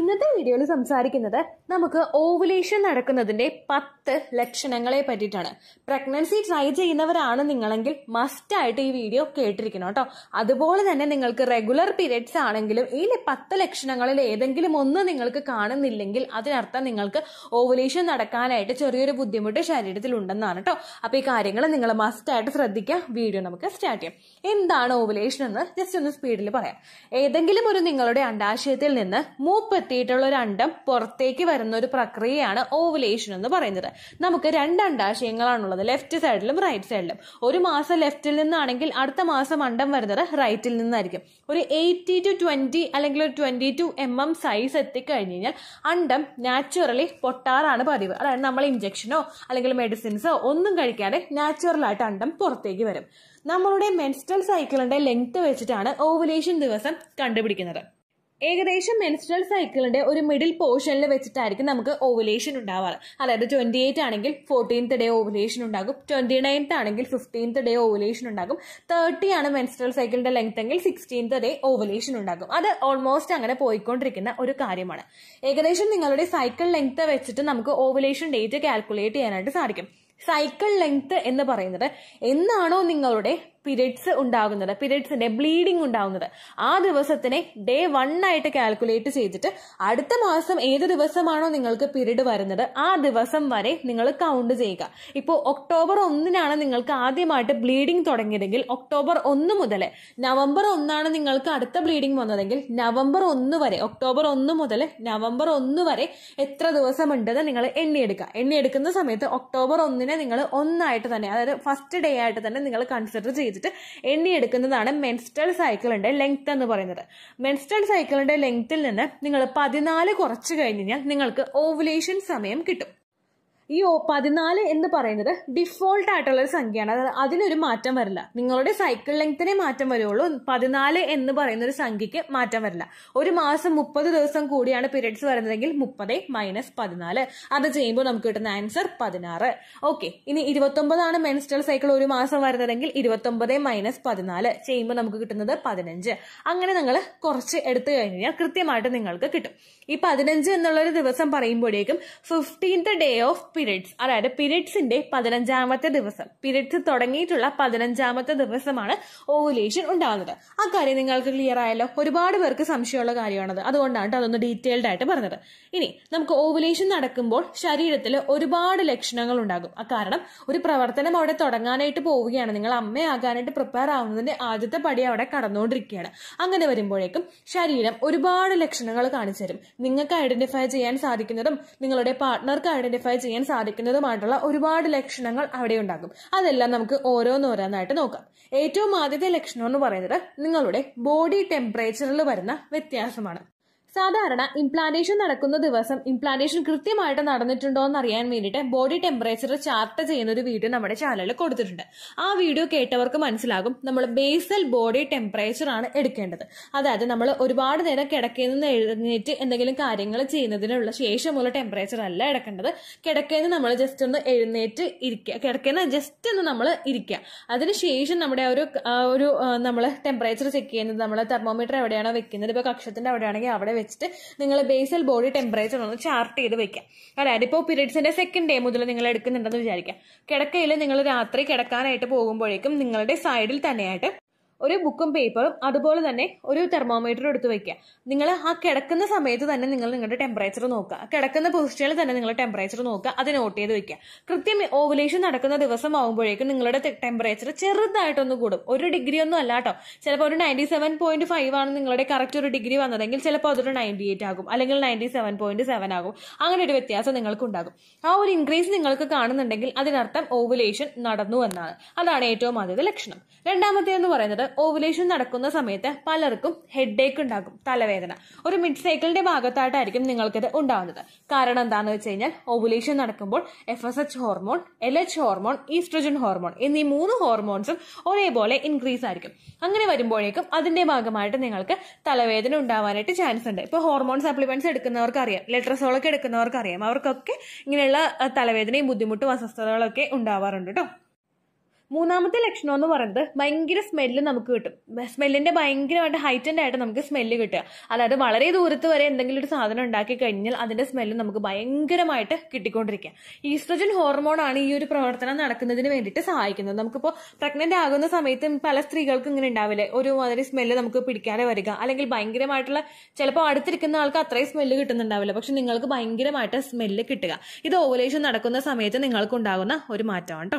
ഇന്നത്തെ വീഡിയോയിൽ സംസാരിക്കുന്നത് നമുക്ക് ഓവുലേഷൻ നടക്കുന്നതിന്റെ പത്ത് ലക്ഷണങ്ങളെ പറ്റിയിട്ടാണ് പ്രഗ്നൻസി ട്രൈ ചെയ്യുന്നവരാണ് നിങ്ങളെങ്കിൽ മസ്റ്റ് ആയിട്ട് ഈ വീഡിയോ കേട്ടിരിക്കണം കേട്ടോ അതുപോലെ തന്നെ നിങ്ങൾക്ക് റെഗുലർ പീരിയഡ്സ് ആണെങ്കിലും ഈ പത്ത് ലക്ഷണങ്ങളിൽ ഏതെങ്കിലും ഒന്ന് നിങ്ങൾക്ക് കാണുന്നില്ലെങ്കിൽ അതിനർത്ഥം നിങ്ങൾക്ക് ഓവുലേഷൻ നടക്കാനായിട്ട് ചെറിയൊരു ബുദ്ധിമുട്ട് ശരീരത്തിൽ ഉണ്ടെന്നാണ് കേട്ടോ അപ്പൊ ഈ കാര്യങ്ങൾ നിങ്ങൾ മസ്റ്റ് ആയിട്ട് ശ്രദ്ധിക്കുക വീഡിയോ നമുക്ക് സ്റ്റാർട്ട് ചെയ്യാം എന്താണ് ഓവുലേഷൻ എന്ന് ജസ്റ്റ് ഒന്ന് സ്പീഡിൽ പറയാം ഏതെങ്കിലും ഒരു നിങ്ങളുടെ അണ്ടാശയത്തിൽ നിന്ന് മൂപ്പ് തട്ടിയിട്ടുള്ള ഒരു അണ്ടം പുറത്തേക്ക് വരുന്ന ഒരു പ്രക്രിയയാണ് ഓവുലേഷൻ എന്ന് പറയുന്നത് നമുക്ക് രണ്ട് അണ്ടാശയങ്ങളാണുള്ളത് ലെഫ്റ്റ് സൈഡിലും റൈറ്റ് സൈഡിലും ഒരു മാസം ലെഫ്റ്റിൽ നിന്നാണെങ്കിൽ അടുത്ത മാസം അണ്ടം വരുന്നത് റൈറ്റിൽ നിന്നായിരിക്കും ഒരു എയ്റ്റി ടു ട്വന്റി അല്ലെങ്കിൽ ഒരു twenty two M M size എത്തിക്കഴിഞ്ഞ് കഴിഞ്ഞാൽ അണ്ടം നാച്ചുറലി പൊട്ടാറാണ് പതിവ് അതായത് നമ്മൾ ഇഞ്ചക്ഷനോ അല്ലെങ്കിൽ മെഡിസിൻസോ ഒന്നും കഴിക്കാതെ നാച്ചുറലായിട്ട് അണ്ടം പുറത്തേക്ക് വരും നമ്മളുടെ മെൻസ്ട്രൽ സൈക്കിളിന്റെ ലെങ്ത് വെച്ചിട്ടാണ് ഓവുലേഷൻ ദിവസം കണ്ടുപിടിക്കുന്നത് ഏകദേശം മെൻസ്ട്രൽ സൈക്കിളിന്റെ ഒരു മിഡിൽ പോർഷനിൽ വെച്ചിട്ടായിരിക്കും നമുക്ക് ഓവുലേഷൻ ഉണ്ടാവാറ് അതായത് ട്വന്റി എയ്റ്റ് ആണെങ്കിൽ ഫോർട്ടീൻത്ത് ഡേ ഓവുലേഷൻ ഉണ്ടാകും ട്വന്റി നയൻത്ത് ആണെങ്കിൽ ഫിഫ്റ്റീൻത്ത് ഡേ ഓവുലേഷൻ ഉണ്ടാകും തേർട്ടി ആണ് മെൻസ്ട്രൽ സൈക്കിളിന്റെ ലെങ്ത് എങ്കിൽ സിക്സ്റ്റീൻത്ത് ഡേ ഓവുലേഷൻ ഉണ്ടാകും അത് ഓൾമോസ്റ്റ് അങ്ങനെ പോയിക്കൊണ്ടിരിക്കുന്ന ഒരു കാര്യമാണ് ഏകദേശം നിങ്ങളുടെ സൈക്കിൾ ലെങ്ത് വെച്ചിട്ട് നമുക്ക് ഓവുലേഷൻ ഡേറ്റ് കാൽക്കുലേറ്റ് ചെയ്യാനായിട്ട് സാധിക്കും സൈക്കിൾ ലെങ്ത് എന്ന് പറയുന്നത് എന്നാണോ നിങ്ങളുടെ പിരിയഡ്സ് ഉണ്ടാകുന്നത് പിരിയഡ്സിന്റെ ബ്ലീഡിംഗ് ഉണ്ടാകുന്നത് ആ ദിവസത്തിനെ ഡേ വൺ ആയിട്ട് കാൽക്കുലേറ്റ് ചെയ്തിട്ട് അടുത്ത മാസം ഏത് ദിവസമാണോ നിങ്ങൾക്ക് പിരീഡ് വരുന്നത് ആ ദിവസം വരെ നിങ്ങൾ കൗണ്ട് ചെയ്യുക ഇപ്പോൾ ഒക്ടോബർ ഒന്നിനാണ് നിങ്ങൾക്ക് ആദ്യമായിട്ട് ബ്ലീഡിംഗ് തുടങ്ങിയതെങ്കിൽ ഒക്ടോബർ ഒന്ന് മുതൽ നവംബർ ഒന്നാണ് നിങ്ങൾക്ക് അടുത്ത ബ്ലീഡിംഗ് വന്നതെങ്കിൽ നവംബർ ഒന്ന് വരെ ഒക്ടോബർ ഒന്ന് മുതൽ നവംബർ ഒന്ന് വരെ എത്ര ദിവസം ഉണ്ടെന്ന് നിങ്ങൾ എണ്ണിയെടുക്കുക എണ്ണിയെടുക്കുന്ന സമയത്ത് ഒക്ടോബർ ഒന്നിനെ നിങ്ങൾ ഒന്നായിട്ട് തന്നെ അതായത് ഫസ്റ്റ് ഡേ ആയിട്ട് തന്നെ നിങ്ങൾ കൺസിഡർ ചെയ്യുക വെച്ചിട്ട് എണ്ണിയെടുക്കുന്നതാണ് മെൻസ്ട്രൽ സൈക്കിളിന്റെ ലെങ്ത് എന്ന് പറയുന്നത് മെൻസ്ട്രൽ സൈക്കിളിന്റെ ലെങ്ത്തിൽ നിന്ന് നിങ്ങൾ പതിനാല് കുറച്ച് കഴിഞ്ഞ് കഴിഞ്ഞാൽ നിങ്ങൾക്ക് ഓവുലേഷൻ സമയം കിട്ടും ഈ പതിനാല് എന്ന് പറയുന്നത് ഡിഫോൾട്ട് ആയിട്ടുള്ള ഒരു സംഖ്യയാണ് അതായത് അതിനൊരു മാറ്റം വരില്ല നിങ്ങളുടെ സൈക്കിൾ ലെങ്ത്തിനെ മാറ്റം വരുള്ളൂ പതിനാല് എന്ന് പറയുന്ന ഒരു സംഖ്യയ്ക്ക് മാറ്റം വരില്ല ഒരു മാസം മുപ്പത് ദിവസം കൂടിയാണ് പീരീഡ്സ് വരുന്നതെങ്കിൽ മുപ്പത് മൈനസ് പതിനാല് അത് ചെയ്യുമ്പോൾ നമുക്ക് കിട്ടുന്ന ആൻസർ പതിനാറ് ഓക്കെ ഇനി ഇരുപത്തൊമ്പതാണ് മെൻസ്ട്രൽ സൈക്കിൾ ഒരു മാസം വരുന്നതെങ്കിൽ ഇരുപത്തൊമ്പത് മൈനസ് പതിനാല് ചെയ്യുമ്പോൾ നമുക്ക് കിട്ടുന്നത് പതിനഞ്ച് അങ്ങനെ നിങ്ങൾ കുറച്ച് എടുത്തു കഴിഞ്ഞാൽ കൃത്യമായിട്ട് നിങ്ങൾക്ക് കിട്ടും ഈ പതിനഞ്ച് എന്നുള്ളൊരു ദിവസം പറയുമ്പോഴേക്കും ഫിഫ്റ്റീൻത്ത് ഡേ ഓഫ് പിരിഡ്സ് അതായത് പിരിഡ്സിന്റെ പതിനഞ്ചാമത്തെ ദിവസം പിരിഡ്സ് തുടങ്ങിയിട്ടുള്ള പതിനഞ്ചാമത്തെ ദിവസമാണ് ഓവുലേഷൻ ഉണ്ടാകുന്നത് ആ കാര്യം നിങ്ങൾക്ക് ക്ലിയർ ആയല്ലോ ഒരുപാട് പേർക്ക് സംശയമുള്ള കാര്യമാണത് അതുകൊണ്ടാണ് അതൊന്ന് ഡീറ്റെയിൽഡ് ആയിട്ട് പറഞ്ഞത് ഇനി നമുക്ക് ഓവുലേഷൻ നടക്കുമ്പോൾ ശരീരത്തിൽ ഒരുപാട് ലക്ഷണങ്ങൾ ഉണ്ടാകും ആ കാരണം ഒരു പ്രവർത്തനം അവിടെ തുടങ്ങാനായിട്ട് പോവുകയാണ് നിങ്ങൾ അമ്മയാകാനായിട്ട് പ്രിപ്പയർ ആവുന്നതിന്റെ ആദ്യത്തെ പടി അവിടെ കടന്നുകൊണ്ടിരിക്കുകയാണ് അങ്ങനെ വരുമ്പോഴേക്കും ശരീരം ഒരുപാട് ലക്ഷണങ്ങൾ കാണിച്ചു തരും നിങ്ങൾക്ക് ഐഡന്റിഫൈ ചെയ്യാൻ സാധിക്കുന്നതും നിങ്ങളുടെ പാർട്ട്ണർക്ക് ഐഡന്റിഫൈ ചെയ്യാൻ സാധിക്കുന്നതുമായിട്ടുള്ള ഒരുപാട് ലക്ഷണങ്ങൾ അവിടെ ഉണ്ടാകും അതെല്ലാം നമുക്ക് ഓരോന്നോരോന്നായിട്ട് നോക്കാം ഏറ്റവും ആദ്യത്തെ ലക്ഷണം എന്ന് പറയുന്നത് നിങ്ങളുടെ ബോഡി ടെമ്പറേച്ചറിൽ വരുന്ന വ്യത്യാസമാണ് സാധാരണ ഇംപ്ലാന്റേഷൻ നടക്കുന്ന ദിവസം ഇംപ്ലാന്റേഷൻ കൃത്യമായിട്ട് നടന്നിട്ടുണ്ടോ എന്ന് അറിയാൻ വേണ്ടിയിട്ട് ബോഡി ടെമ്പറേച്ചർ ചാർട്ട് ചെയ്യുന്ന ഒരു വീഡിയോ നമ്മുടെ ചാനലിൽ കൊടുത്തിട്ടുണ്ട് ആ വീഡിയോ കേട്ടവർക്ക് മനസ്സിലാകും നമ്മൾ ബേസൽ ബോഡി ടെമ്പറേച്ചർ ആണ് എടുക്കേണ്ടത് അതായത് നമ്മൾ ഒരുപാട് നേരം കിടക്കയിൽ നിന്ന് എഴുന്നേറ്റ് എന്തെങ്കിലും കാര്യങ്ങൾ ചെയ്യുന്നതിനുള്ള ശേഷമുള്ള ടെമ്പറേച്ചർ അല്ല എടുക്കേണ്ടത് കിടക്കയിൽ നിന്ന് നമ്മൾ ജസ്റ്റ് ഒന്ന് എഴുന്നേറ്റ് ഇരിക്കുക കിടക്കയിൽ നിന്ന് ജസ്റ്റ് ഒന്ന് നമ്മൾ ഇരിക്കുക അതിനുശേഷം നമ്മുടെ ഒരു ഒരു നമ്മൾ ടെമ്പറേച്ചർ ചെക്ക് ചെയ്യുന്നത് നമ്മൾ തെർമോമീറ്റർ എവിടെയാണോ വെക്കുന്നത് ഇപ്പോൾ കക്ഷത്തിന്റെ അവിടെയാണെങ്കിൽ അവിടെ വെച്ചിട്ട് നിങ്ങൾ ബേസൽ ബോഡി ടെമ്പറേച്ചർ ഒന്ന് ചാർട്ട് ചെയ്ത് വെക്കാം അതായത് ഇപ്പോൾ പീരീഡ്സിന്റെ സെക്കൻഡ് ഡേ മുതൽ നിങ്ങൾ എടുക്കുന്നുണ്ടെന്ന് വിചാരിക്കാം കിടക്കയിൽ നിങ്ങൾ രാത്രി കിടക്കാനായിട്ട് പോകുമ്പോഴേക്കും നിങ്ങളുടെ സൈഡിൽ തന്നെയായിട്ട് ഒരു ബുക്കും പേപ്പറും അതുപോലെ തന്നെ ഒരു തെർമോമീറ്ററും എടുത്ത് വെക്കുക നിങ്ങൾ ആ കിടക്കുന്ന സമയത്ത് തന്നെ നിങ്ങൾ നിങ്ങളുടെ ടെമ്പറേച്ചർ നോക്കുക കിടക്കുന്ന പൊസിഷനിൽ തന്നെ നിങ്ങൾ ടെമ്പറേച്ചർ നോക്കുക അത് നോട്ട് ചെയ്ത് വെക്കുക കൃത്യം ഓവുലേഷൻ നടക്കുന്ന ദിവസം ആകുമ്പോഴേക്കും നിങ്ങളുടെ ടെമ്പറേച്ചർ ചെറുതായിട്ടൊന്ന് കൂടും ഒരു ഡിഗ്രി ഒന്നും അല്ല കേട്ടോ ചിലപ്പോൾ ഒരു നയൻറ്റി സെവൻ പോയിന്റ് ഫൈവ് ആണ് നിങ്ങളുടെ കറക്റ്റ് ഒരു ഡിഗ്രി വന്നതെങ്കിൽ ചിലപ്പോൾ അതൊരു നയൻറ്റി എയ്റ്റ് ആകും അല്ലെങ്കിൽ നയൻറ്റി സെവൻ പോയിന്റ് സെവൻ ആകും അങ്ങനെ ഒരു വ്യത്യാസം നിങ്ങൾക്ക് ഉണ്ടാകും ആ ഒരു ഇൻക്രീസ് നിങ്ങൾക്ക് കാണുന്നുണ്ടെങ്കിൽ അതിനർത്ഥം ഓവുലേഷൻ നടന്നു എന്നാണ് അതാണ് ഏറ്റവും ആദ്യത്തെ ലക്ഷണം രണ്ടാമത്തെ എന്ന് പറയുന്നത് ഓവുലേഷൻ നടക്കുന്ന സമയത്ത് പലർക്കും ഹെഡേക്ക് ഉണ്ടാകും തലവേദന ഒരു മിഡ് സൈക്കിളിന്റെ ഭാഗത്തായിട്ടായിരിക്കും നിങ്ങൾക്കിത് ഉണ്ടാവുന്നത് കാരണം എന്താണെന്ന് വെച്ച് കഴിഞ്ഞാൽ ഓവുലേഷൻ നടക്കുമ്പോൾ F S H hormone L H hormone estrogen hormone എന്നീ മൂന്ന് ഹോർമോൺസും ഒരേപോലെ ഇൻക്രീസ് ആയിരിക്കും അങ്ങനെ വരുമ്പോഴേക്കും അതിന്റെ ഭാഗമായിട്ട് നിങ്ങൾക്ക് തലവേദന ഉണ്ടാവാനായിട്ട് ചാൻസ് ഉണ്ട് ഇപ്പോൾ ഹോർമോൺ സപ്ലിമെന്റ്സ് എടുക്കുന്നവർക്ക് അറിയാം ലെട്രസോളൊക്കെ എടുക്കുന്നവർക്ക് അറിയാം അവർക്കൊക്കെ ഇങ്ങനെയുള്ള തലവേദനയും ബുദ്ധിമുട്ടും അസ്വസ്ഥതകളൊക്കെ ഉണ്ടാവാറുണ്ട് കേട്ടോ മൂന്നാമത്തെ ലക്ഷണം എന്ന് പറയുന്നത് ഭയങ്കര സ്മെല്ല് നമുക്ക് കിട്ടും സ്മെല്ലിന്റെ ഭയങ്കരമായിട്ട് ഹൈറ്റൻഡ് ആയിട്ട് നമുക്ക് സ്മെല്ല് കിട്ടുക അതായത് വളരെ ദൂരത്ത് വരെ എന്തെങ്കിലും ഒരു സാധനം ഉണ്ടാക്കി കഴിഞ്ഞാൽ അതിന്റെ സ്മെല്ല് നമുക്ക് ഭയങ്കരമായിട്ട് കിട്ടിക്കൊണ്ടിരിക്കുക ഈസ്ട്രജൻ ഹോർമോൺ ആണ് ഈ ഒരു പ്രവർത്തനം നടക്കുന്നതിന് വേണ്ടിയിട്ട് സഹായിക്കുന്നത് നമുക്കിപ്പോൾ പ്രഗ്നന്റ് ആകുന്ന സമയത്ത് പല സ്ത്രീകൾക്കും ഇങ്ങനെ ഉണ്ടാവില്ലേ ഒരു മാതിരി സ്മെല്ല് നമുക്ക് പിടിക്കാതെ വരിക അല്ലെങ്കിൽ ഭയങ്കരമായിട്ടുള്ള ചിലപ്പോൾ അടുത്തിരിക്കുന്ന ആൾക്ക് അത്രയും സ്മെല്ല് കിട്ടുന്നുണ്ടാവില്ല പക്ഷെ നിങ്ങൾക്ക് ഭയങ്കരമായിട്ട് സ്മെല്ല് കിട്ടുക ഇത് ഓവലേഷൻ നടക്കുന്ന സമയത്ത് നിങ്ങൾക്ക് ഉണ്ടാകുന്ന ഒരു മാറ്റമാണ് കേട്ടോ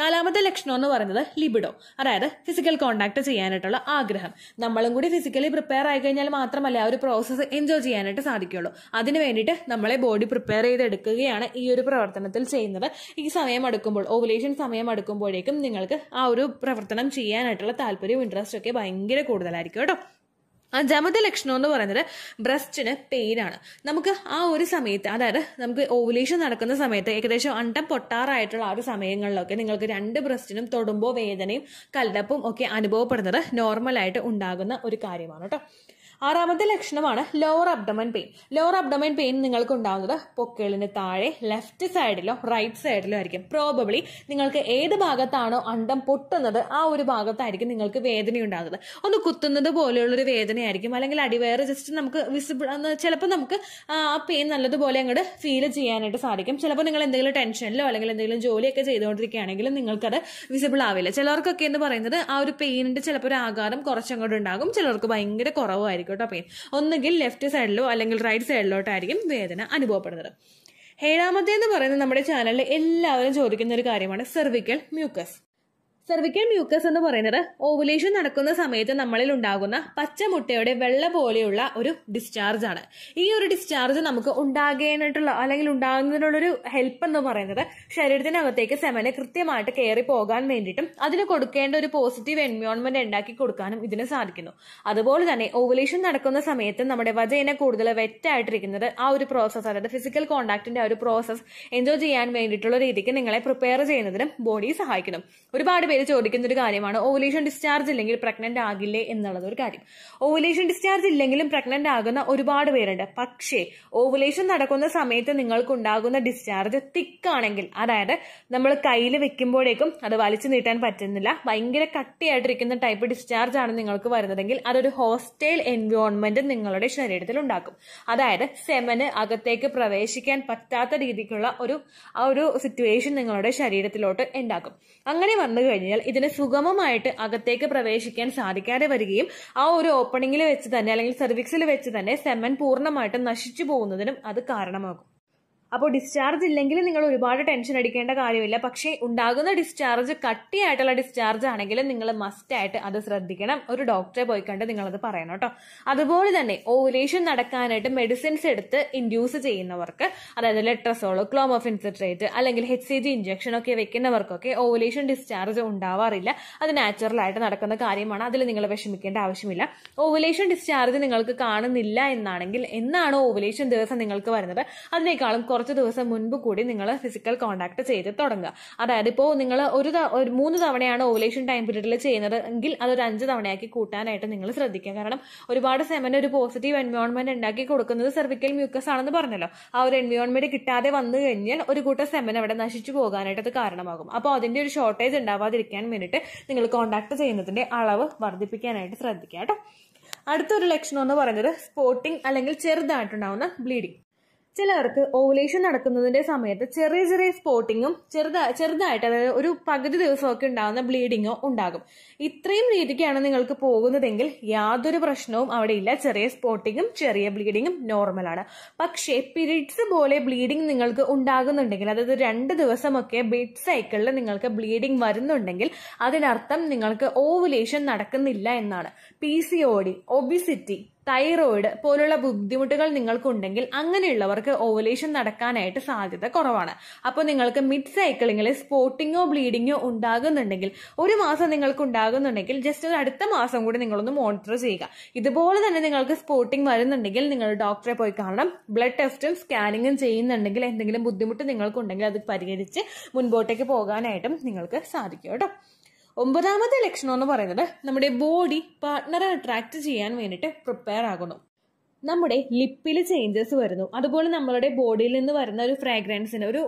നാലാമത്തെ ലക്ഷണം എന്ന് പറയുന്നത് ലിബിഡോ അതായത് ഫിസിക്കൽ കോണ്ടാക്ട് ചെയ്യാനായിട്ടുള്ള ആഗ്രഹം നമ്മളും കൂടി ഫിസിക്കലി പ്രിപ്പയർ ആയി കഴിഞ്ഞാൽ മാത്രമല്ല ആ ഒരു പ്രോസസ്സ് എൻജോയ് ചെയ്യാനായിട്ട് സാധിക്കുകയുള്ളൂ അതിന് വേണ്ടിയിട്ട് നമ്മളെ ബോഡി പ്രിപ്പയർ ചെയ്തെടുക്കുകയാണ് ഈ ഒരു പ്രവർത്തനത്തിൽ ചെയ്യുന്നത് ഈ സമയം അടുക്കുമ്പോൾ ഓവുലേഷൻ സമയം അടുക്കുമ്പോഴേക്കും നിങ്ങൾക്ക് ആ ഒരു പ്രവർത്തനം ചെയ്യാനായിട്ടുള്ള താല്പര്യവും ഇൻട്രസ്റ്റും ഒക്കെ ഭയങ്കര കൂടുതലായിരിക്കും കേട്ടോ ജമത ലക്ഷണം എന്ന് പറയുന്നത് ബ്രസ്റ്റിന് പെയിനാണ് നമുക്ക് ആ ഒരു സമയത്ത് അതായത് നമുക്ക് ഓവുലേഷൻ നടക്കുന്ന സമയത്ത് ഏകദേശം അണ്ടം പൊട്ടാറായിട്ടുള്ള ആ ഒരു സമയങ്ങളിലൊക്കെ നിങ്ങൾക്ക് രണ്ട് ബ്രസ്റ്റിനും തൊടുമ്പോൾ വേദനയും കല്ലപ്പും ഒക്കെ അനുഭവപ്പെടുന്നത് നോർമലായിട്ട് ഉണ്ടാകുന്ന ഒരു കാര്യമാണ് കേട്ടോ ആറാമത്തെ ലക്ഷണമാണ് lower abdomen pain lower abdomen pain നിങ്ങൾക്ക് ഉണ്ടാകുന്നത് പൊക്കിളിന് താഴെ ലെഫ്റ്റ് സൈഡിലോ റൈറ്റ് സൈഡിലോ ആയിരിക്കും പ്രോബബ്ലി നിങ്ങൾക്ക് ഏത് ഭാഗത്താണോ അണ്ടം പൊട്ടുന്നത് ആ ഒരു ഭാഗത്തായിരിക്കും നിങ്ങൾക്ക് വേദന ഉണ്ടാകുന്നത് ഒന്ന് കുത്തുന്നത് പോലെയുള്ളൊരു വേദനയായിരിക്കും അല്ലെങ്കിൽ അടിവയറ് ജസ്റ്റ് നമുക്ക് വിസിബിൾ ചിലപ്പോൾ നമുക്ക് ആ പെയിൻ നല്ലതുപോലെ അങ്ങോട്ട് ഫീൽ ചെയ്യാനായിട്ട് സാധിക്കും ചിലപ്പോൾ നിങ്ങൾ എന്തെങ്കിലും ടെൻഷനിലോ അല്ലെങ്കിൽ എന്തെങ്കിലും ജോലിയൊക്കെ ചെയ്തുകൊണ്ടിരിക്കുകയാണെങ്കിലും നിങ്ങൾക്കത് വിസിബിൾ ആവില്ല ചിലർക്കൊക്കെ എന്ന് പറയുന്നത് ആ ഒരു പെയിനിന്റെ ചിലപ്പോൾ ഒരു ആകാരം കുറച്ചങ്ങോട്ട് ഉണ്ടാകും ചിലർക്ക് ഭയങ്കര കുറവായിരിക്കും ആയിരിക്കും കേട്ടോ പെയിൻ ഒന്നുകിൽ ലെഫ്റ്റ് സൈഡിലോ അല്ലെങ്കിൽ റൈറ്റ് സൈഡിലോട്ടായിരിക്കും വേദന അനുഭവപ്പെടുന്നത് ഏഴാമത്തെ എന്ന് പറയുന്നത് നമ്മുടെ ചാനലിൽ എല്ലാവരും ചോദിക്കുന്ന ഒരു കാര്യമാണ് സെർവിക്കൽ മ്യൂക്കസ് സെർവിക്കൽ മ്യൂക്കസ് എന്ന് പറയുന്നത് ഓവുലേഷൻ നടക്കുന്ന സമയത്ത് നമ്മളിൽ ഉണ്ടാകുന്ന പച്ചമുട്ടയുടെ വെള്ള പോലെയുള്ള ഒരു ഡിസ്ചാർജ് ആണ് ഈ ഒരു ഡിസ്ചാർജ് നമുക്ക് ഉണ്ടാകേണ്ടിട്ടുള്ള അല്ലെങ്കിൽ ഉണ്ടാകുന്നതിനുള്ളൊരു ഹെൽപ്പ് എന്ന് പറയുന്നത് ശരീരത്തിനകത്തേക്ക് സെമന് കൃത്യമായിട്ട് കയറി പോകാൻ വേണ്ടിയിട്ടും അതിന് കൊടുക്കേണ്ട ഒരു പോസിറ്റീവ് എൻവയോൺമെന്റ് ഉണ്ടാക്കി കൊടുക്കാനും ഇതിന് സാധിക്കുന്നു അതുപോലെ തന്നെ ഓവുലേഷൻ നടക്കുന്ന സമയത്ത് നമ്മുടെ വജയിനെ കൂടുതൽ വെറ്റായിട്ടിരിക്കുന്നത് ആ ഒരു പ്രോസസ്സ് അതായത് ഫിസിക്കൽ കോണ്ടാക്ടിന്റെ ആ ഒരു പ്രോസസ്സ് എൻജോയ് ചെയ്യാൻ വേണ്ടിയിട്ടുള്ള രീതിക്ക് നിങ്ങളെ പ്രിപ്പയർ ചെയ്യുന്നതിനും ബോഡി സഹായിക്കുന്നു ഒരുപാട് പേര് പേര് ചോദിക്കുന്ന ഒരു കാര്യമാണ് ഓവുലേഷൻ ഡിസ്ചാർജ് ഇല്ലെങ്കിൽ പ്രഗ്നന്റ് ആകില്ലേ എന്നുള്ളത് ഒരു കാര്യം ഓവുലേഷൻ ഡിസ്ചാർജ് ഇല്ലെങ്കിലും പ്രഗ്നന്റ് ആകുന്ന ഒരുപാട് പേരുണ്ട് പക്ഷേ ഓവുലേഷൻ നടക്കുന്ന സമയത്ത് നിങ്ങൾക്ക് ഉണ്ടാകുന്ന ഡിസ്ചാർജ് തിക്കാണെങ്കിൽ അതായത് നമ്മൾ കയ്യിൽ വെക്കുമ്പോഴേക്കും അത് വലിച്ചു നീട്ടാൻ പറ്റുന്നില്ല ഭയങ്കര കട്ടിയായിട്ടിരിക്കുന്ന ടൈപ്പ് ഡിസ്ചാർജ് ആണ് നിങ്ങൾക്ക് വരുന്നതെങ്കിൽ അതൊരു ഹോസ്റ്റൈൽ എൻവയോൺമെന്റ് നിങ്ങളുടെ ശരീരത്തിൽ ഉണ്ടാക്കും അതായത് സെമന് അകത്തേക്ക് പ്രവേശിക്കാൻ പറ്റാത്ത രീതിക്കുള്ള ഒരു ആ ഒരു സിറ്റുവേഷൻ നിങ്ങളുടെ ശരീരത്തിലോട്ട് ഉണ്ടാക്കും അങ്ങനെ വന്നു കഴിഞ്ഞാൽ ഇതിന് സുഗമമായിട്ട് അകത്തേക്ക് പ്രവേശിക്കാൻ സാധിക്കാതെ വരികയും ആ ഒരു ഓപ്പണിംഗിൽ വെച്ച് തന്നെ അല്ലെങ്കിൽ സെർവിക്സിൽ വെച്ച് തന്നെ സെമൻ പൂർണ്ണമായിട്ടും നശിച്ചു പോകുന്നതിനും അത് കാരണമാകും അപ്പോൾ ഡിസ്ചാർജ് ഇല്ലെങ്കിൽ നിങ്ങൾ ഒരുപാട് ടെൻഷൻ അടിക്കേണ്ട കാര്യമില്ല പക്ഷേ ഉണ്ടാകുന്ന ഡിസ്ചാർജ് കട്ടിയായിട്ടുള്ള ഡിസ്ചാർജ് ആണെങ്കിൽ നിങ്ങൾ മസ്റ്റായിട്ട് അത് ശ്രദ്ധിക്കണം ഒരു ഡോക്ടറെ പോയി കണ്ട് നിങ്ങളത് പറയണം കേട്ടോ അതുപോലെ തന്നെ ഓവുലേഷൻ നടക്കാനായിട്ട് മെഡിസിൻസ് എടുത്ത് ഇൻഡ്യൂസ് ചെയ്യുന്നവർക്ക് അതായത് ലെട്രസോളോ ക്ലോമോഫിൻ സിട്രേറ്റ് അല്ലെങ്കിൽ എച്ച് സി ജി ഇഞ്ചക്ഷൻ ഒക്കെ വെക്കുന്നവർക്കൊക്കെ ഓവുലേഷൻ ഡിസ്ചാർജ് ഉണ്ടാവാറില്ല അത് നാച്ചുറലായിട്ട് നടക്കുന്ന കാര്യമാണ് അതിൽ നിങ്ങൾ വിഷമിക്കേണ്ട ആവശ്യമില്ല ഓവുലേഷൻ ഡിസ്ചാർജ് നിങ്ങൾക്ക് കാണുന്നില്ല എന്നാണെങ്കിൽ എന്നാണ് ഓവുലേഷൻ ദിവസം നിങ്ങൾക്ക് വരുന്നത് അതിനേക്കാളും കുറച്ച് ദിവസം മുൻപ് കൂടി നിങ്ങൾ ഫിസിക്കൽ കോൺടാക്ട് ചെയ്ത് തുടങ്ങുക അതായത് ഇപ്പോൾ നിങ്ങൾ ഒരു മൂന്ന് തവണയാണ് ഓവലേഷൻ ടൈം പീരീഡിൽ ചെയ്യുന്നത് എങ്കിൽ അതൊരു അഞ്ച് തവണയാക്കി കൂട്ടാനായിട്ട് നിങ്ങൾ ശ്രദ്ധിക്കുക കാരണം ഒരുപാട് സെമന് ഒരു പോസിറ്റീവ് എൻവയോൺമെന്റ് ഉണ്ടാക്കി കൊടുക്കുന്നത് സെർവിക്കൽ മ്യൂക്കസ് ആണെന്ന് പറഞ്ഞല്ലോ ആ ഒരു എൻവയോൺമെന്റ് കിട്ടാതെ വന്നു കഴിഞ്ഞാൽ ഒരു കൂട്ടം സെമൻ അവിടെ നശിച്ചു പോകാനായിട്ട് അത് കാരണമാകും അപ്പോൾ അതിന്റെ ഒരു ഷോർട്ടേജ് ഉണ്ടാവാതിരിക്കാൻ വേണ്ടിയിട്ട് നിങ്ങൾ കോൺടാക്ട് ചെയ്യുന്നതിന്റെ അളവ് വർദ്ധിപ്പിക്കാനായിട്ട് ശ്രദ്ധിക്കുക കേട്ടോ അടുത്തൊരു ലക്ഷണം എന്ന് പറയുന്നത് സ്പോട്ടിങ് അല്ലെങ്കിൽ ചെറുതായിട്ടുണ്ടാവുന്ന ബ്ലീഡിങ് ചിലർക്ക് ഓവുലേഷൻ നടക്കുന്നതിന്റെ സമയത്ത് ചെറിയ ചെറിയ സ്പോട്ടിങ്ങും ചെറുതാ ചെറുതായിട്ട് അതായത് ഒരു പകുതി ദിവസമൊക്കെ ഉണ്ടാകുന്ന ബ്ലീഡിങ്ങോ ഉണ്ടാകും ഇത്രയും രീതിക്കാണ് നിങ്ങൾക്ക് പോകുന്നതെങ്കിൽ യാതൊരു പ്രശ്നവും അവിടെ ഇല്ല ചെറിയ സ്പോട്ടിങ്ങും ചെറിയ ബ്ലീഡിങ്ങും നോർമലാണ് പക്ഷേ പിരിഡ്സ് പോലെ ബ്ലീഡിങ് നിങ്ങൾക്ക് ഉണ്ടാകുന്നുണ്ടെങ്കിൽ അതായത് രണ്ട് ദിവസമൊക്കെ ബിഡ് സൈക്കിളിൽ നിങ്ങൾക്ക് ബ്ലീഡിങ് വരുന്നുണ്ടെങ്കിൽ അതിനർത്ഥം നിങ്ങൾക്ക് ഓവുലേഷൻ നടക്കുന്നില്ല എന്നാണ് പി സി ഒബിസിറ്റി തൈറോയിഡ് പോലുള്ള ബുദ്ധിമുട്ടുകൾ നിങ്ങൾക്കുണ്ടെങ്കിൽ അങ്ങനെയുള്ളവർക്ക് ഓവലേഷൻ നടക്കാനായിട്ട് സാധ്യത കുറവാണ് അപ്പോൾ നിങ്ങൾക്ക് മിഡ് സൈക്കിളിങ്ങിൽ സ്പോട്ടിങ്ങോ ബ്ലീഡിങ്ങോ ഉണ്ടാകുന്നുണ്ടെങ്കിൽ ഒരു മാസം നിങ്ങൾക്ക് ഉണ്ടാകുന്നുണ്ടെങ്കിൽ ജസ്റ്റ് ഒരു അടുത്ത മാസം കൂടി നിങ്ങളൊന്ന് മോണിറ്റർ ചെയ്യുക ഇതുപോലെ തന്നെ നിങ്ങൾക്ക് സ്പോട്ടിങ് വരുന്നുണ്ടെങ്കിൽ നിങ്ങൾ ഡോക്ടറെ പോയി കാണണം ബ്ലഡ് ടെസ്റ്റും സ്കാനിങ്ങും ചെയ്യുന്നുണ്ടെങ്കിൽ എന്തെങ്കിലും ബുദ്ധിമുട്ട് നിങ്ങൾക്കുണ്ടെങ്കിൽ അത് പരിഹരിച്ച് മുൻപോട്ടേക്ക് പോകാനായിട്ടും നിങ്ങൾക്ക് സാധിക്കും കേട്ടോ ഒമ്പതാമത്തെ ലക്ഷണം എന്ന് പറയുന്നത് നമ്മുടെ ബോഡി പാർട്ട്ണറെ അട്രാക്ട് ചെയ്യാൻ വേണ്ടിയിട്ട് പ്രിപ്പയർ ആകണം നമ്മുടെ ലിപ്പിൽ ചേഞ്ചസ് വരുന്നു അതുപോലെ നമ്മളുടെ ബോഡിയിൽ നിന്ന് വരുന്ന ഒരു ഫ്രാഗ്രൻസിന് ഒരു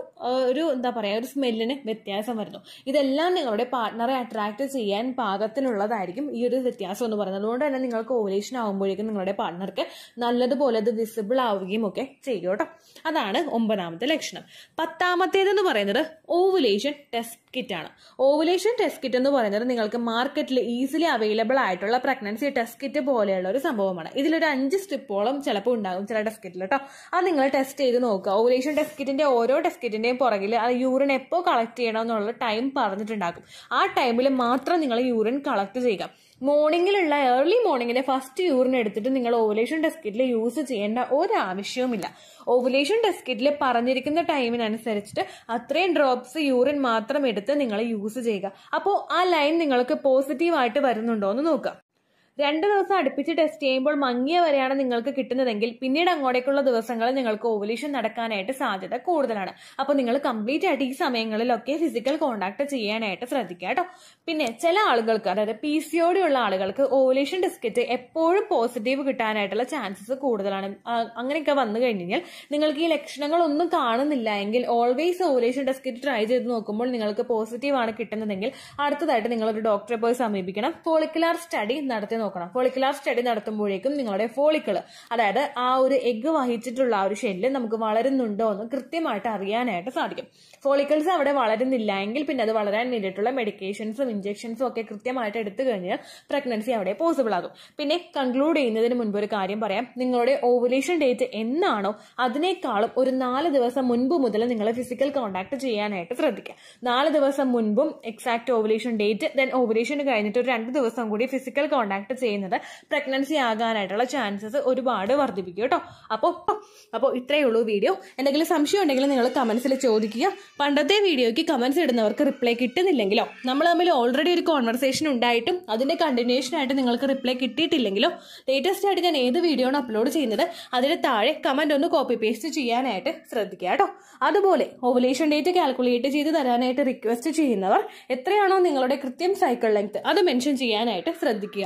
ഒരു എന്താ പറയുക ഒരു സ്മെല്ലിന് വ്യത്യാസം വരുന്നു ഇതെല്ലാം നിങ്ങളുടെ പാർട്ട്ണറെ അട്രാക്ട് ചെയ്യാൻ പാകത്തിനുള്ളതായിരിക്കും ഈ ഒരു വ്യത്യാസം എന്ന് പറയുന്നത് അതുകൊണ്ട് തന്നെ നിങ്ങൾക്ക് ഓവലേഷൻ ആകുമ്പോഴേക്കും നിങ്ങളുടെ പാർട്ട്ണർക്ക് നല്ലതുപോലെ അത് വിസിബിൾ ആവുകയും ഒക്കെ ചെയ്യും കേട്ടോ അതാണ് ഒമ്പതാമത്തെ ലക്ഷണം പത്താമത്തേതെന്ന് പറയുന്നത് ഓവുലേഷൻ ടെസ്റ്റ് കിറ്റ് ആണ് ഓവുലേഷൻ ടെസ്റ്റ് കിറ്റ് എന്ന് പറയുന്നത് നിങ്ങൾക്ക് മാർക്കറ്റിൽ ഈസിലി അവൈലബിൾ ആയിട്ടുള്ള പ്രഗ്നൻസി ടെസ്റ്റ് കിറ്റ് പോലെയുള്ള ഒരു സംഭവമാണ് ഇതിലൊരു അഞ്ച് സ്റ്റിപ്പോൾ പത്തോളം ചിലപ്പോൾ ഉണ്ടാകും ചില ടെസ്റ്റ് കേട്ടോ അത് നിങ്ങൾ ടെസ്റ്റ് ചെയ്ത് നോക്കുക ഓവുലേഷൻ ടെസ്റ്റ് ഓരോ ടെസ്റ്റ് പുറകിൽ ആ യൂറിൻ എപ്പോൾ കളക്ട് ചെയ്യണം എന്നുള്ള ടൈം പറഞ്ഞിട്ടുണ്ടാകും ആ ടൈമിൽ മാത്രം നിങ്ങൾ യൂറിൻ കളക്ട് ചെയ്യുക മോർണിംഗിലുള്ള ഏർലി മോർണിംഗിലെ ഫസ്റ്റ് യൂറിൻ എടുത്തിട്ട് നിങ്ങൾ ഓവുലേഷൻ ഡെസ്കിറ്റിൽ യൂസ് ചെയ്യേണ്ട ഒരാവശ്യവുമില്ല ഓവുലേഷൻ ഡെസ്കിറ്റിൽ പറഞ്ഞിരിക്കുന്ന ടൈമിനനുസരിച്ചിട്ട് അത്രയും ഡ്രോപ്സ് യൂറിൻ മാത്രം എടുത്ത് നിങ്ങൾ യൂസ് ചെയ്യുക അപ്പോൾ ആ ലൈൻ നിങ്ങൾക്ക് പോസിറ്റീവായിട്ട് വരുന്നുണ്ടോ എന്ന് നോക്കുക രണ്ട് ദിവസം അടുപ്പിച്ച് ടെസ്റ്റ് ചെയ്യുമ്പോൾ മങ്ങിയ വരെയാണ് നിങ്ങൾക്ക് കിട്ടുന്നതെങ്കിൽ പിന്നീട് അങ്ങോട്ടേക്കുള്ള ദിവസങ്ങളിൽ നിങ്ങൾക്ക് ഓവലേഷൻ നടക്കാനായിട്ട് സാധ്യത കൂടുതലാണ് അപ്പോൾ നിങ്ങൾ കംപ്ലീറ്റ് ആയിട്ട് ഈ സമയങ്ങളിലൊക്കെ ഫിസിക്കൽ കോണ്ടാക്ട് ചെയ്യാനായിട്ട് ശ്രദ്ധിക്കുക കേട്ടോ പിന്നെ ചില ആളുകൾക്ക് അതായത് പി സി ഒ ഉള്ള ആളുകൾക്ക് ഓവലേഷൻ ടെസ്റ്റ് എപ്പോഴും പോസിറ്റീവ് കിട്ടാനായിട്ടുള്ള ചാൻസസ് കൂടുതലാണ് അങ്ങനെയൊക്കെ വന്നു കഴിഞ്ഞാൽ നിങ്ങൾക്ക് ഈ ലക്ഷണങ്ങളൊന്നും കാണുന്നില്ല എങ്കിൽ ഓൾവേസ് ഓവലേഷൻ ടെസ്റ്റ് ട്രൈ ചെയ്ത് നോക്കുമ്പോൾ നിങ്ങൾക്ക് പോസിറ്റീവ് ആണ് കിട്ടുന്നതെങ്കിൽ അടുത്തതായിട്ട് നിങ്ങൾ ഒരു ഡോക്ടറെ പോയി സമീപിക്കണം പോളിക്കുലാർ സ്റ്റഡി നടത്തി നോക്കണം ഫോളിക്കുലാർ സ്റ്റഡി നടത്തുമ്പോഴേക്കും നിങ്ങളുടെ ഫോളിക്കിൾ അതായത് ആ ഒരു എഗ്ഗ് വഹിച്ചിട്ടുള്ള ആ ഒരു ഷെല്ല് നമുക്ക് വളരുന്നുണ്ടോ എന്ന് കൃത്യമായിട്ട് അറിയാനായിട്ട് സാധിക്കും ഫോളിക്കിൾസ് അവിടെ വളരുന്നില്ല എങ്കിൽ പിന്നെ അത് വളരാൻ വേണ്ടിയിട്ടുള്ള മെഡിക്കേഷൻസും ഇഞ്ചെക്ഷൻസും ഒക്കെ കൃത്യമായിട്ട് എടുത്തു കഴിഞ്ഞാൽ പ്രഗ്നൻസി അവിടെ പോസിബിൾ ആകും പിന്നെ കൺക്ലൂഡ് ചെയ്യുന്നതിന് മുൻപ് ഒരു കാര്യം പറയാം നിങ്ങളുടെ ഓവുലേഷൻ ഡേറ്റ് എന്നാണോ അതിനേക്കാളും ഒരു നാല് ദിവസം മുൻപ് മുതൽ നിങ്ങൾ ഫിസിക്കൽ കോണ്ടാക്ട് ചെയ്യാനായിട്ട് ശ്രദ്ധിക്കുക നാല് ദിവസം മുൻപും exact ovulation date then ovulation കഴിഞ്ഞിട്ട് ഒരു രണ്ട് ദിവസം കൂടി ഫിസിക്കൽ കോണ്ടാക്ട് കട്ട് ചെയ്യുന്നത് പ്രഗ്നൻസി ആകാനായിട്ടുള്ള ചാൻസസ് ഒരുപാട് വർദ്ധിപ്പിക്കും കേട്ടോ അപ്പോൾ അപ്പോൾ ഇത്രയേ ഉള്ളൂ വീഡിയോ എന്തെങ്കിലും സംശയം ഉണ്ടെങ്കിൽ നിങ്ങൾ കമൻസിൽ ചോദിക്കുക പണ്ടത്തെ വീഡിയോയ്ക്ക് കമൻസ് ഇടുന്നവർക്ക് റിപ്ലൈ കിട്ടുന്നില്ലെങ്കിലോ നമ്മൾ തമ്മിൽ ഓൾറെഡി ഒരു കോൺവെർസേഷൻ ഉണ്ടായിട്ടും അതിൻ്റെ കണ്ടിന്യൂഷൻ ആയിട്ട് നിങ്ങൾക്ക് റിപ്ലൈ കിട്ടിയിട്ടില്ലെങ്കിലോ ലേറ്റസ്റ്റ് ആയിട്ട് ഞാൻ ഏത് വീഡിയോ ആണ് അപ്ലോഡ് ചെയ്യുന്നത് അതിന് താഴെ കമൻ്റ് ഒന്ന് കോപ്പി പേസ്റ്റ് ചെയ്യാനായിട്ട് ശ്രദ്ധിക്കുക കേട്ടോ അതുപോലെ ഓവുലേഷൻ ഡേറ്റ് കാൽക്കുലേറ്റ് ചെയ്ത് തരാനായിട്ട് റിക്വസ്റ്റ് ചെയ്യുന്നവർ എത്രയാണോ നിങ്ങളുടെ കൃത്യം സൈക്കിൾ ലെങ്ത് അത് മെൻഷൻ ചെയ്യാനായിട്ട് ശ്രദ്ധിക്കുക